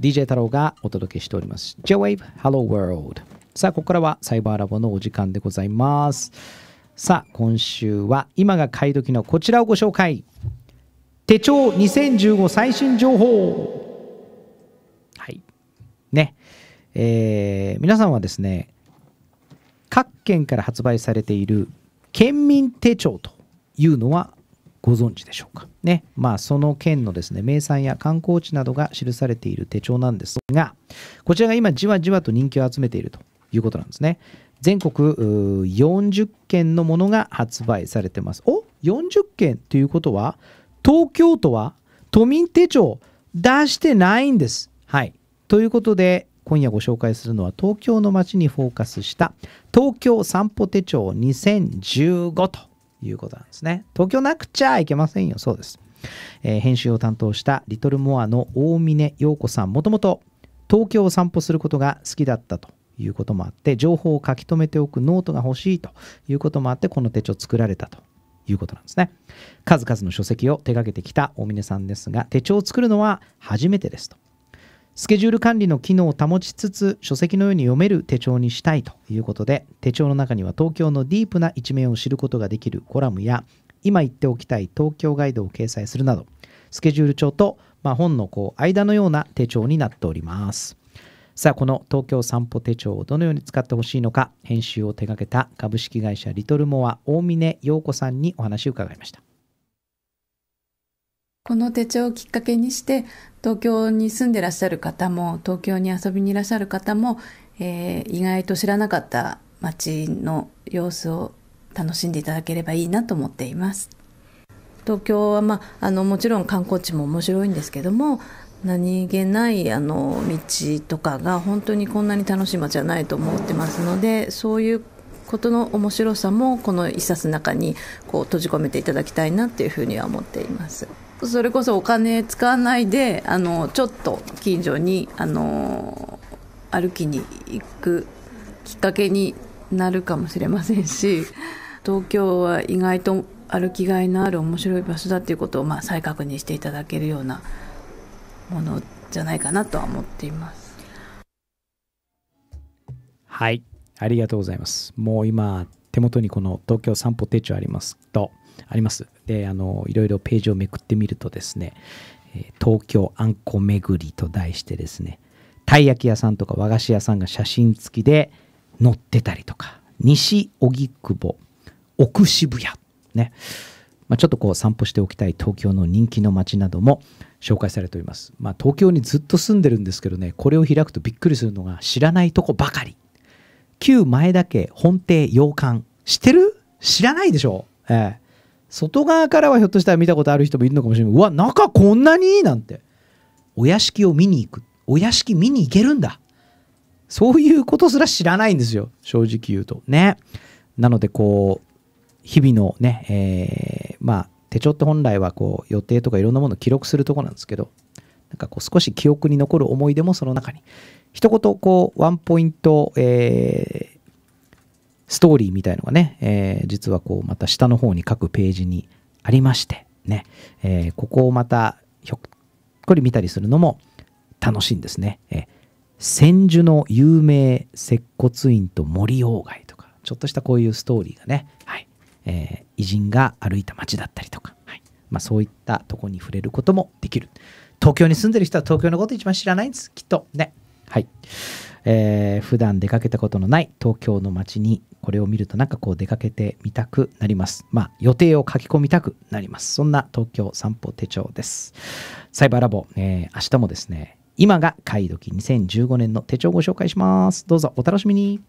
DJ 太郎がお届けしております。J-Wave Hello World。さあ、ここからはサイバーラボのお時間でございます。さあ、今週は今が買い時のこちらをご紹介。手帳2015最新情報。はい。ね。えー、皆さんはですね、各県から発売されている県民手帳というのはご存知でしょうか。ね。まあ、その県のですね、名産や観光地などが記されている手帳なんですが、こちらが今じわじわと人気を集めているということなんですね。全国40件のものが発売されてます。お ?40 件ということは、東京都は都民手帳出してないんです。はい。ということで、今夜ご紹介するのは東京の街にフォーカスした東京散歩手帳2015ということなんですね。東京なくちゃいけませんよ。そうです。えー、編集を担当したリトルモアの大峰陽子さん、もともと東京を散歩することが好きだったということもあって、情報を書き留めておくノートが欲しいということもあって、この手帳作られたということなんですね。数々の書籍を手掛けてきた大峰さんですが、手帳を作るのは初めてですと。スケジュール管理の機能を保ちつつ書籍のように読める手帳にしたいということで手帳の中には東京のディープな一面を知ることができるコラムや今言っておきたい東京ガイドを掲載するなどスケジュール帳と、まあ、本のこう間のような手帳になっておりますさあこの東京散歩手帳をどのように使ってほしいのか編集を手掛けた株式会社リトルモア大峰陽子さんにお話を伺いました。この手帳をきっかけにして、東京に住んでらっしゃる方も、東京に遊びにいらっしゃる方も、えー、意外と知らなかった街の様子を楽しんでいただければいいなと思っています。東京は、まあ、あのもちろん観光地も面白いんですけども何気ないあの道とかが本当にこんなに楽しい街じゃないと思ってますのでそういうことの面白さもこの一冊の中にこう閉じ込めていただきたいなというふうには思っています。それこそお金使わないであのちょっと近所にあの歩きに行くきっかけになるかもしれませんし東京は意外と歩きがいのある面白い場所だっていうことを、まあ、再確認していただけるようなものじゃないかなとは思っています。はいありがとうございます。もう今手元にこの東京散歩手帳ありますとあります。で、あの、いろいろページをめくってみるとですね、東京あんこ巡りと題してですね、たい焼き屋さんとか和菓子屋さんが写真付きで載ってたりとか、西荻窪、奥渋谷、ね、まあ、ちょっとこう散歩しておきたい東京の人気の街なども紹介されております。まあ、東京にずっと住んでるんですけどね、これを開くとびっくりするのが知らないとこばかり。旧前田家本邸洋館。知ってる知らないでしょええー外側からはひょっとしたら見たことある人もいるのかもしれないうわ中こんなになんてお屋敷を見に行くお屋敷見に行けるんだそういうことすら知らないんですよ正直言うとねなのでこう日々のね、えー、まあ手帳って本来はこう予定とかいろんなものを記録するとこなんですけどなんかこう少し記憶に残る思い出もその中に一言こうワンポイント、えー、ストーリーみたいのがね、えー、実はこうまた下の方に各ページにありましてね、えー、ここをまたひょっこり見たりするのも楽しいんですね。えー、千住の有名接骨院と森鴎外とかちょっとしたこういうストーリーがね、はいえー、偉人が歩いた街だったりとか、はいまあ、そういったとこに触れることもできる。東京に住んでる人は東京のこと一番知らないんですきっとね。はい、えー、普段出かけたことのない東京の街にこれを見るとなんかこう出かけてみたくなります。まあ予定を書き込みたくなります。そんな東京散歩手帳です。サイバーラボ、えー、明日もですね、今が買い時2015年の手帳をご紹介します。どうぞお楽しみに。